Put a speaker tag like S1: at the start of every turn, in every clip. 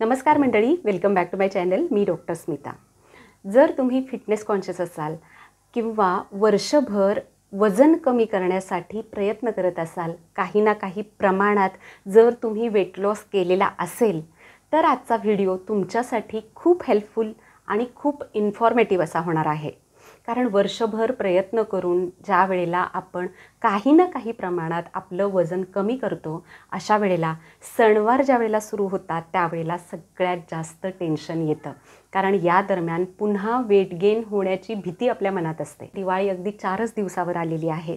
S1: नमस्कार मंडळी welcome back to my channel मी डॉक्टर स्मिता जर तुम्ही फिटनेस कॉन्शियस असाल किंवा वर्षभर वजन कमी करण्यासाठी प्रयत्न करत असाल काही ना काही प्रमाणात जर तुम्ही वेट लॉस केलेला असेल तर आजचा व्हिडिओ तुमच्यासाठी खूप हेल्पफुल आणि खूप इन्फॉर्मेटिव्ह असा होणार आहे कारण वर्षभर प्रयत्न करून ज्या वेळेला आपण काही ना काही प्रमाणात आपलं वजन कमी करतो अशा वेळेला सणवार ज्या वेळेला सुरू होतात त्यावेळेला सगळ्यात जास्त टेन्शन येतं कारण या दरम्यान पुन्हा वेट गेन होण्याची भीती आपल्या मनात असते दिवाळी अगदी चारच दिवसावर आलेली आहे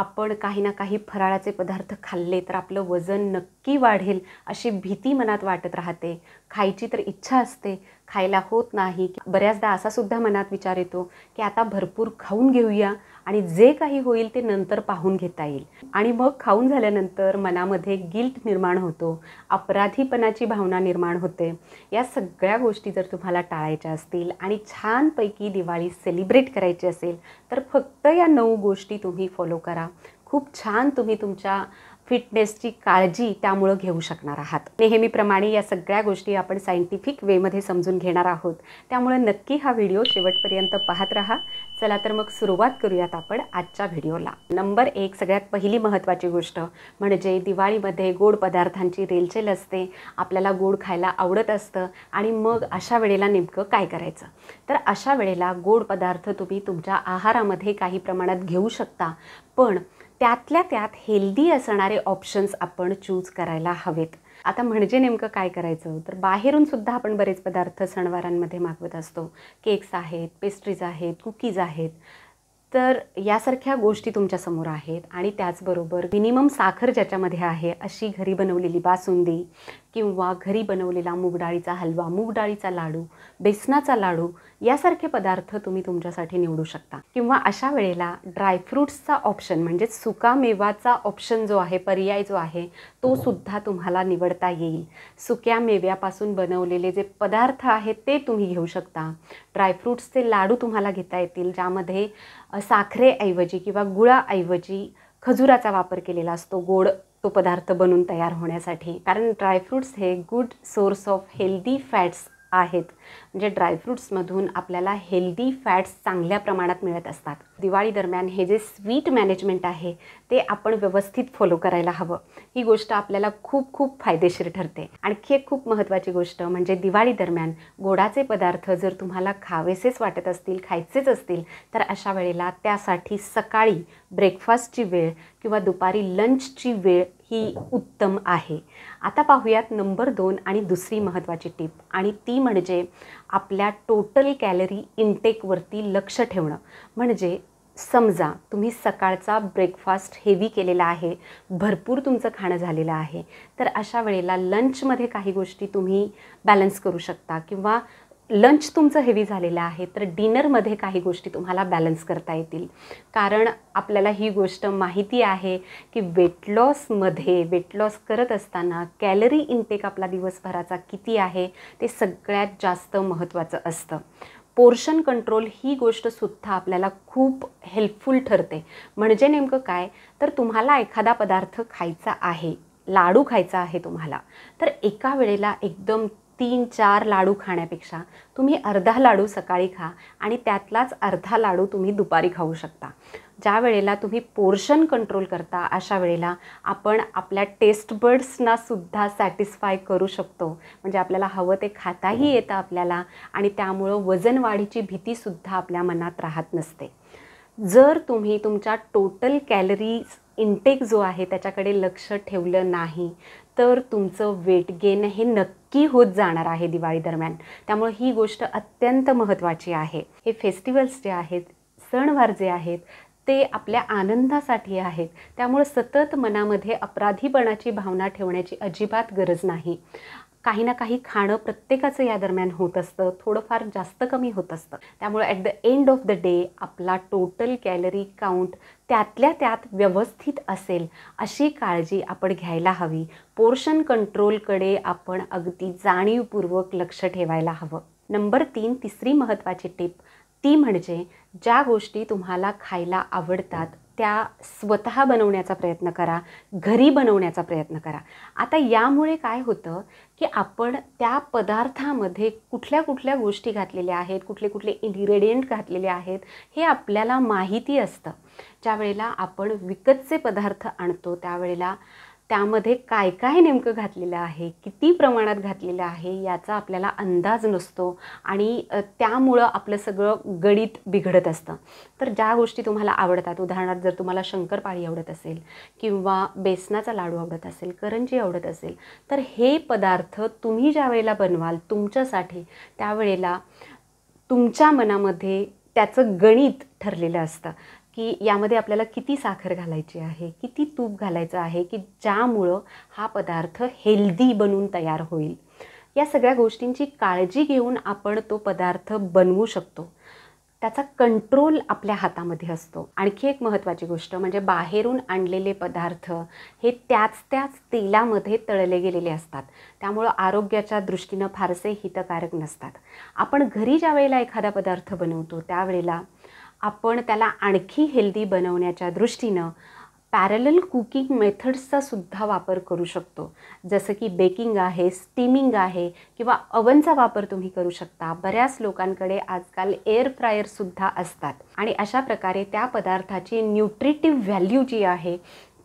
S1: आपण काही ना काही फराळाचे पदार्थ खाल्ले तर आपलं वजन नक्की वाढेल अशी भीती मनात वाटत राहते खायची तर इच्छा असते खायला होत नाही बऱ्याचदा असा सुद्धा मनात विचार येतो की आता भरपूर खाऊन घेऊया आणि जे काही होईल ते नंतर पाहून घेता येईल आणि मग खाऊन झाल्यानंतर मनामध्ये गिल्ट निर्माण होतो अपराधीपणाची भावना निर्माण होते या सगळ्या गोष्टी जर तुम्हाला टाळायच्या असतील आणि छानपैकी दिवाळी सेलिब्रेट करायची असेल तर फक्त या नऊ गोष्टी तुम्ही फॉलो करा खूप छान तुम्ही तुमच्या फिटनेसची काळजी त्यामुळं घेऊ शकणार आहात नेहमीप्रमाणे या सगळ्या गोष्टी आपण सायंटिफिक वेमध्ये समजून घेणार आहोत त्यामुळे नक्की हा व्हिडिओ शेवटपर्यंत पाहत राहा चला तर मग सुरुवात करूयात आपण आजच्या व्हिडिओला नंबर एक सगळ्यात पहिली महत्त्वाची गोष्ट म्हणजे दिवाळीमध्ये गोड पदार्थांची रेलचेल असते आपल्याला गोड खायला आवडत असतं आणि मग अशा वेळेला नेमकं काय करायचं तर अशा वेळेला गोड पदार्थ तुम्ही तुमच्या आहारामध्ये काही प्रमाणात घेऊ शकता पण त्यातल्या त्यात हेल्दी असणारे ऑप्शन्स आपण चूज करायला हवेत आता म्हणजे नेमकं काय करायचं तर बाहेरून सुद्धा आपण बरेच पदार्थ सणवारांमध्ये मागवत असतो केक्स आहेत पेस्ट्रीज आहेत कुकीज आहेत तर यासारख्या गोष्टी तुमच्यासमोर आहेत आणि त्याचबरोबर मिनिमम साखर ज्याच्यामध्ये आहे अशी घरी बनवलेली बासुंदी किंवा घरी बनवलेला मूगडाळीचा हलवा मूगडाळीचा लाडू बेसनाचा लाडू यासारखे पदार्थ तुम्ही तुमच्यासाठी निवडू शकता किंवा अशा वेळेला ड्रायफ्रूट्सचा ऑप्शन म्हणजेच सुकामेवाचा ऑप्शन जो आहे पर्याय जो आहे तो सुद्धा तुम्हाला निवडता येईल सुक्या मेव्यापासून बनवलेले जे पदार्थ आहेत ते तुम्ही घेऊ शकता ड्रायफ्रूट्सचे लाडू तुम्हाला घेता येतील ज्यामध्ये साखरेऐवजी किंवा गुळाऐवजी खजुराचा वापर केलेला असतो गोड तो पदार्थ बनून तयार होण्यासाठी कारण ड्रायफ्रूट्स हे good source of healthy fats आहेत म्हणजे ड्रायफ्रूट्समधून आपल्याला हेल्दी फॅट्स चांगल्या प्रमाणात मिळत असतात दिवाळी दरम्यान हे जे स्वीट मॅनेजमेंट आहे ते आपण व्यवस्थित फॉलो करायला हवं ही गोष्ट आपल्याला खूप खूप फायदेशीर ठरते आणखी एक खूप महत्त्वाची गोष्ट म्हणजे दिवाळी दरम्यान गोडाचे पदार्थ जर तुम्हाला खावेसेच वाटत असतील खायचेच असतील तर अशा वेळेला त्यासाठी सकाळी ब्रेकफास्टची वेळ किंवा दुपारी लंचची वेळ ही उत्तम आहे आता पाहूयात नंबर दोन आणि दुसरी महत्त्वाची टीप आणि ती म्हणजे आपल्या टोटल कॅलरी इनटेकवरती लक्ष ठेवणं म्हणजे समजा तुम्ही सकाळचा ब्रेकफास्ट हेवी केलेला आहे भरपूर तुमचं खाणं झालेलं आहे तर अशा वेळेला लंचमध्ये काही गोष्टी तुम्ही बॅलन्स करू शकता किंवा लंच तुमचं हेवी झालेलं आहे तर डिनरमध्ये काही गोष्टी तुम्हाला बॅलन्स करता येतील कारण आपल्याला ही गोष्ट माहिती आहे की वेट लॉसमध्ये वेट लॉस करत असताना कॅलरी इनटेक आपला दिवसभराचा किती आहे ते सगळ्यात जास्त महत्त्वाचं असतं पोर्शन कंट्रोल ही गोष्टसुद्धा आपल्याला खूप हेल्पफुल ठरते म्हणजे नेमकं काय तर तुम्हाला एखादा पदार्थ खायचा आहे लाडू खायचा आहे तुम्हाला तर एका वेळेला एकदम तीन चार लाडू खाण्यापेक्षा तुम्ही अर्धा लाडू सकाळी खा आणि त्यातलाच अर्धा लाडू तुम्ही दुपारी खाऊ शकता ज्या वेळेला तुम्ही पोर्शन कंट्रोल करता अशा वेळेला आपण आपल्या टेस्ट बर्ड्सनासुद्धा सॅटिस्फाय करू शकतो म्हणजे आपल्याला हवं ते खाताही येतं आपल्याला आणि त्यामुळं वजनवाढीची भीतीसुद्धा आपल्या मनात राहत नसते जर तुम्ही तुमच्या टोटल कॅलरीज इंटेक जो आहे त्याच्याकडे लक्ष ठेवलं नाही तर तुमचं वेट गेन हे नक्की की होत जाणार आहे दिवाळी दरम्यान त्यामुळे ही गोष्ट अत्यंत महत्त्वाची आहे हे फेस्टिवल्स जे आहेत सणवार जे आहेत ते आपल्या आनंदासाठी आहेत त्यामुळे सतत मनामध्ये अपराधीपणाची भावना ठेवण्याची अजिबात गरज नाही काही ना काही खाणं प्रत्येकाचं या दरम्यान होत असतं थोडंफार जास्त कमी होत असतं त्यामुळे at the end of the day आपला टोटल कॅलरी काउंट त्यातल्या त्यात व्यवस्थित असेल अशी काळजी आपण घ्यायला हवी पोर्शन कंट्रोलकडे आपण अगदी जाणीवपूर्वक लक्ष ठेवायला हवं नंबर तीन तिसरी महत्त्वाची टिप ती म्हणजे ज्या गोष्टी तुम्हाला खायला आवडतात त्या स्वतः बनवण्याचा प्रयत्न करा घरी बनवण्याचा प्रयत्न करा आता यामुळे काय होतं की आपण त्या पदार्थामध्ये कुठल्या कुठल्या गोष्टी घातलेल्या आहेत कुठले कुठले इन्ग्रेडियंट घातलेले आहेत हे आपल्याला माहिती असतं ज्या वेळेला आपण विकतचे पदार्थ आणतो त्यावेळेला त्यामध्ये काय काय नेमकं घातलेलं आहे किती प्रमाणात घातलेलं आहे याचा आपल्याला अंदाज नसतो आणि त्यामुळं आपलं सगळं गणित बिघडत असतं तर ज्या गोष्टी तुम्हाला आवडतात उदाहरणार्थ जर तुम्हाला शंकरपाळी आवडत असेल किंवा बेसनाचा लाडू आवडत असेल करंजी आवडत असेल तर हे पदार्थ तुम्ही ज्या वेळेला बनवाल तुमच्यासाठी त्यावेळेला तुमच्या मनामध्ये त्याचं गणित ठरलेलं असतं की यामध्ये आपल्याला किती साखर घालायची आहे किती तूप घालायचं आहे की ज्यामुळं हा पदार्थ हेल्दी बनून तयार होईल या सगळ्या गोष्टींची काळजी घेऊन आपण तो पदार्थ बनवू शकतो त्याचा कंट्रोल आपल्या हातामध्ये असतो आणखी एक महत्त्वाची गोष्ट म्हणजे बाहेरून आणलेले पदार्थ हे त्याच त्याच तेलामध्ये तळले गेलेले असतात त्यामुळं आरोग्याच्या दृष्टीनं फारसे हितकारक नसतात आपण घरी ज्या वेळेला एखादा पदार्थ बनवतो त्यावेळेला आपण त्याला आणखी हेल्दी बनवण्याच्या दृष्टीनं पॅरलल कुकिंग मेथड्सचा सुद्धा वापर करू शकतो जसं की बेकिंग आहे स्टीमिंग आहे किंवा अवनचा वापर तुम्ही करू शकता बऱ्याच लोकांकडे आजकाल एअर फ्रायरसुद्धा असतात आणि अशा प्रकारे त्या पदार्थाची न्यूट्रिटिव्ह व्हॅल्यू जी आहे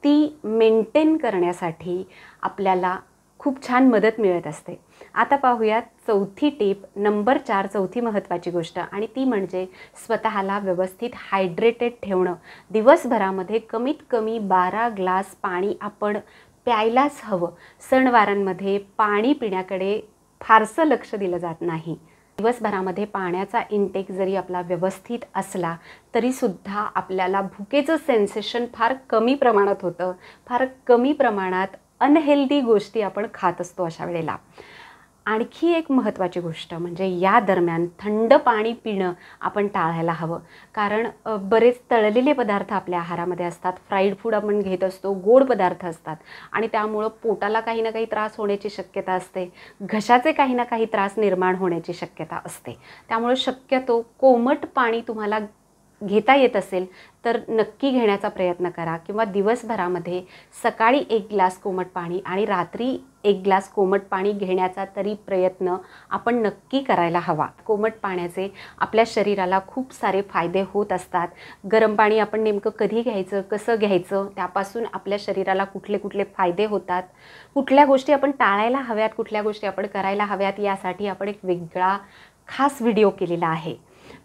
S1: ती मेंटेन करण्यासाठी आपल्याला खूप छान मदत मिळत असते आता पाहूयात चौथी टीप नंबर चार चौथी महत्त्वाची गोष्ट आणि ती म्हणजे स्वतःला व्यवस्थित हायड्रेटेड ठेवणं दिवसभरामध्ये कमीत कमी बारा ग्लास पाणी आपण प्यायलाच हवं सणवारांमध्ये पाणी पिण्याकडे फारसं लक्ष दिलं जात नाही दिवसभरामध्ये पाण्याचा इंटेक जरी आपला व्यवस्थित असला तरीसुद्धा आपल्याला भुकेचं सेन्सेशन फार कमी प्रमाणात होतं फार कमी प्रमाणात अनहेल्दी गोष्टी आपण खात असतो अशा वेळेला आणखी एक महत्त्वाची गोष्ट म्हणजे या दरम्यान थंड पाणी पिणं आपण टाळायला हवं कारण बरेच तळलेले पदार्थ आपल्या आहारामध्ये असतात फ्राईड फूड आपण घेत असतो गोड पदार्थ असतात आणि त्यामुळं पोटाला काही ना काही त्रास होण्याची शक्यता असते घशाचे काही ना काही त्रास निर्माण होण्याची शक्यता असते त्यामुळं शक्यतो कोमट पाणी तुम्हाला घेता येत असेल तर नक्की घेण्याचा प्रयत्न करा किंवा दिवसभरामध्ये सकाळी एक ग्लास कोमट पाणी आणि रात्री एक ग्लास कोमट पाणी घेण्याचा तरी प्रयत्न आपण नक्की करायला हवा कोमट पाण्याचे आपल्या शरीराला खूप सारे फायदे होत असतात गरम पाणी आपण नेमकं कधी घ्यायचं कसं घ्यायचं त्यापासून आपल्या शरीराला कुठले कुठले फायदे होतात कुठल्या गोष्टी आपण टाळायला हव्यात कुठल्या गोष्टी आपण करायला हव्यात यासाठी आपण एक वेगळा खास व्हिडिओ केलेला आहे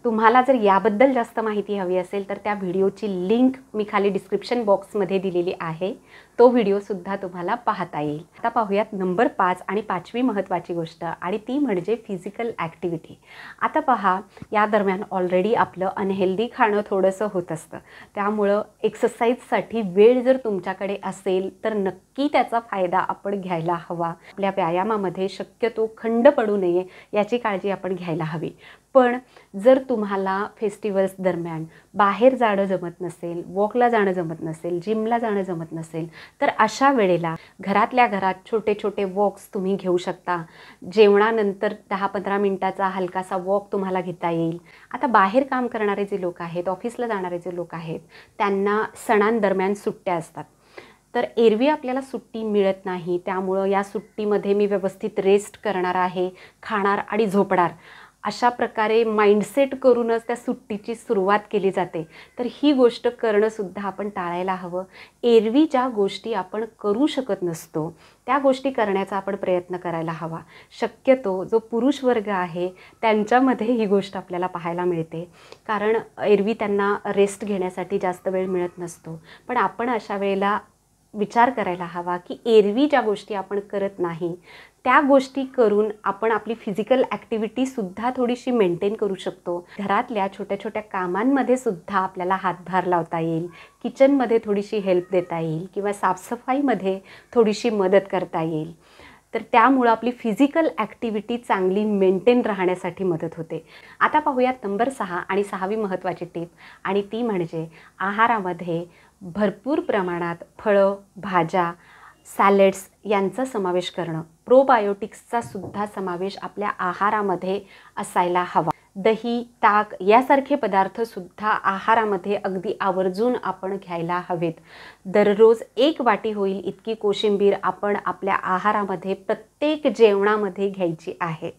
S1: तुम्हाला जर याबद्दल जास्त माहिती हवी असेल तर त्या व्हिडिओची लिंक मी खाली डिस्क्रिप्शन बॉक्समध्ये दिलेली आहे तो व्हिडिओसुद्धा तुम्हाला पाहता येईल आता पाहूयात नंबर पाच आणि पाचवी महत्त्वाची गोष्ट आणि ती म्हणजे फिजिकल ॲक्टिव्हिटी आता पहा या दरम्यान ऑलरेडी आपलं अनहेल्दी खाणं थोडंसं होत असतं त्यामुळं एक्सरसाइजसाठी वेळ जर तुमच्याकडे असेल तर नक्की त्याचा फायदा आपण घ्यायला हवा आपल्या व्यायामामध्ये शक्यतो खंड पडू नये याची काळजी आपण घ्यायला हवी पण जर तुम्हाला फेस्टिवल्स दरम्यान बाहेर जाणं जमत नसेल वॉकला जाणं जमत नसेल जिमला जाणं जमत नसेल तर अशा वेळेला घरातल्या घरात छोटे छोटे वॉक्स तुम्ही घेऊ शकता जेवणानंतर दहा पंधरा मिनटाचा हलकासा वॉक तुम्हाला घेता येईल आता बाहेर काम करणारे जे लोक आहेत ऑफिसला जाणारे जे लोक आहेत त्यांना सणांदरम्यान सुट्ट्या असतात तर एरवी आपल्याला सुट्टी मिळत नाही त्यामुळं या सुट्टीमध्ये मी व्यवस्थित रेस्ट करणार आहे खाणार आणि झोपणार अशा प्रकारे माइंडसेट करूनच त्या सुट्टीची सुरुवात केली जाते तर ही गोष्ट करणंसुद्धा आपण टाळायला हवं एरवी ज्या गोष्टी आपण करू शकत नसतो त्या गोष्टी करण्याचा आपण प्रयत्न करायला हवा शक्यतो जो पुरुष वर्ग आहे त्यांच्यामध्ये ही गोष्ट आपल्याला पाहायला मिळते कारण एरवी त्यांना रेस्ट घेण्यासाठी जास्त वेळ मिळत नसतो पण आपण अशा वेळेला विचार करायला हवा की एरवी ज्या गोष्टी आपण करत नाही त्या गोष्टी करून आपण आपली फिजिकल ॲक्टिव्हिटीसुद्धा थोडीशी मेंटेन करू शकतो घरातल्या छोट्या छोट्या कामांमध्ये सुद्धा आपल्याला हातभार लावता येईल किचनमध्ये थोडीशी हेल्प देता येईल किंवा साफसफाईमध्ये थोडीशी मदत करता येईल तर त्यामुळं आपली फिजिकल ॲक्टिव्हिटी चांगली मेंटेन राहण्यासाठी मदत होते आता पाहूयात नंबर सहा आणि सहावी महत्त्वाची टीप आणि ती म्हणजे आहारामध्ये भरपूर प्रमाणात फळं भाज्या सॅलेड्स यांचा समावेश करणं प्रोबायोटिक्सचा सुद्धा समावेश आपल्या आहारामध्ये असायला हवा दही ताक यासारखे पदार्थसुद्धा आहारामध्ये अगदी आवर्जून आपण घ्यायला हवेत दररोज एक वाटी होईल इतकी कोशिंबीर आपण आपल्या आहारामध्ये प्रत्येक जेवणामध्ये घ्यायची आहे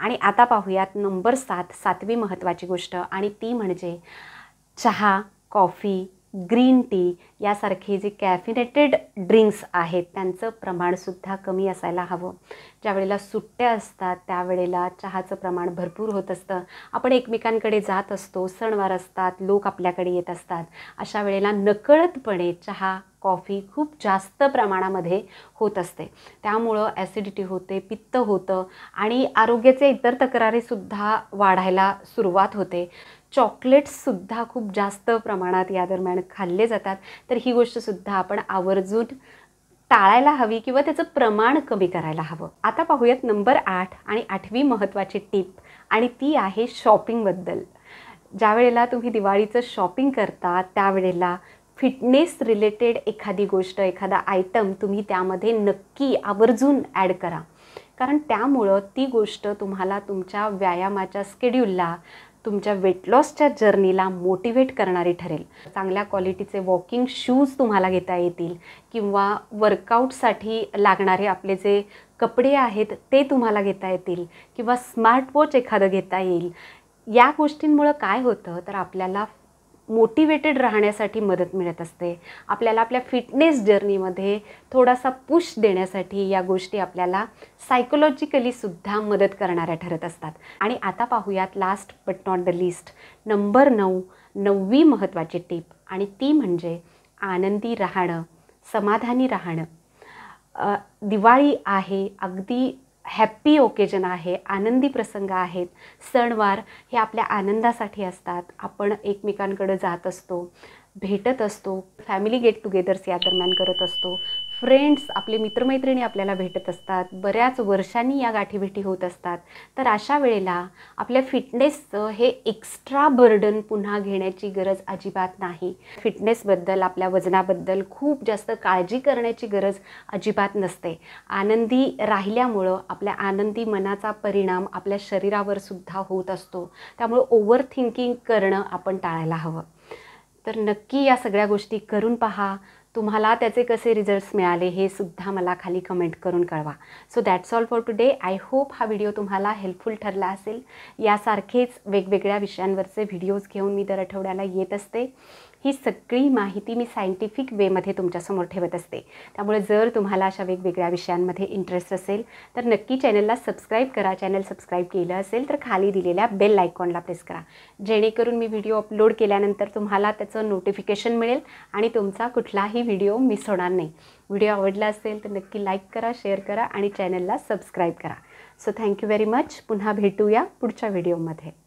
S1: आणि आता पाहूयात नंबर सात सातवी महत्त्वाची गोष्ट आणि ती म्हणजे चहा कॉफी ग्रीन टी यासारखे जे कॅफिनेटेड ड्रिंक्स आहेत त्यांचं प्रमाणसुद्धा कमी असायला हवं ज्या वेळेला सुट्ट्या असतात त्यावेळेला चहाचं प्रमाण भरपूर होत असतं आपण एकमेकांकडे जात असतो सणवार असतात लोक आपल्याकडे येत असतात अशा वेळेला नकळतपणे चहा कॉफी खूप जास्त प्रमाणामध्ये होत असते त्यामुळं ॲसिडिटी होते पित्त होतं आणि आरोग्याचे इतर तक्रारीसुद्धा वाढायला सुरुवात होते चॉकलेट्ससुद्धा खूप जास्त प्रमाणात या दरम्यान खाल्ले जातात तर ही गोष्टसुद्धा आपण आवर्जून टाळायला हवी किंवा त्याचं प्रमाण कमी करायला हवं आता पाहूयात नंबर आठ आणि आठवी महत्त्वाची टीप आणि ती आहे शॉपिंगबद्दल ज्या वेळेला तुम्ही दिवाळीचं शॉपिंग करता त्यावेळेला फिटनेस रिलेटेड एखादी गोष्ट एखादा आयटम तुम्ही त्यामध्ये नक्की आवर्जून ॲड करा कारण त्यामुळं ती गोष्ट तुम्हाला तुमच्या व्यायामाच्या स्केड्यूलला तुमच्या वेट लॉसच्या जर्नीला मोटिवेट करणारी ठरेल चांगल्या क्वालिटीचे वॉकिंग शूज तुम्हाला घेता येतील किंवा वर्कआउटसाठी लागणारे आपले जे कपडे आहेत ते तुम्हाला घेता येतील किंवा स्मार्टवॉच एखादं घेता येईल या गोष्टींमुळं काय होतं तर आपल्याला मोटिवेटेड राहण्यासाठी मदत मिळत असते आपल्याला आपल्या फिटनेस जर्नीमध्ये थोडासा पुश देण्यासाठी या गोष्टी आपल्याला सायकोलॉजिकलीसुद्धा मदत करणाऱ्या ठरत असतात आणि आता पाहूयात last but not the least number नऊ नववी महत्त्वाची टीप आणि ती म्हणजे आनंदी राहणं समाधानी राहणं दिवाळी आहे अगदी हॅप्पी ओकेजन आहे आनंदी प्रसंग आहेत सणवार हे आपल्या आनंदासाठी असतात आपण एकमेकांकडं जात असतो भेटत असतो फॅमिली गेट टुगेदर्स या दरम्यान करत असतो फ्रेंड्स आपले मित्रमैत्रिणी आपल्याला भेटत असतात बऱ्याच वर्षांनी या गाठीभेटी होत असतात तर अशा वेळेला आपल्या फिटनेसचं हे एक्स्ट्रा बर्डन पुन्हा घेण्याची गरज अजिबात नाही फिटनेसबद्दल आपल्या वजनाबद्दल खूप जास्त काळजी करण्याची गरज अजिबात नसते आनंदी राहिल्यामुळं आपल्या आनंदी मनाचा परिणाम आपल्या शरीरावर सुद्धा होत असतो त्यामुळं ओव्हर थिंकिंग करणं आपण टाळायला हवं तर नक्की या सगळ्या गोष्टी करून पहा तुम्हाला त्याचे कसे रिझल्ट्स मिळाले हे सुद्धा मला खाली कमेंट करून कळवा so that's all for today I hope हा व्हिडिओ तुम्हाला हेल्पफुल ठरला असेल यासारखेच वेगवेगळ्या विषयांवरचे व्हिडिओज घेऊन मी दर आठवड्याला येत असते ही सगळी माहिती मी सायंटिफिक वेमध्ये तुमच्यासमोर ठेवत असते त्यामुळे जर तुम्हाला अशा वेगवेगळ्या विषयांमध्ये इंटरेस्ट असेल तर नक्की चॅनलला सबस्क्राईब करा चॅनल सबस्क्राईब केलं असेल तर खाली दिलेल्या बेल आयकॉनला प्रेस करा जेणेकरून मी व्हिडिओ अपलोड केल्यानंतर तुम्हाला त्याचं नोटिफिकेशन मिळेल आणि तुमचा कुठलाही व्हिडिओ मिस होणार नाही व्हिडिओ आवडला असेल तर नक्की लाईक करा शेअर करा आणि चॅनलला सबस्क्राईब करा सो थँक्यू व्हेरी मच पुन्हा भेटूया पुढच्या व्हिडिओमध्ये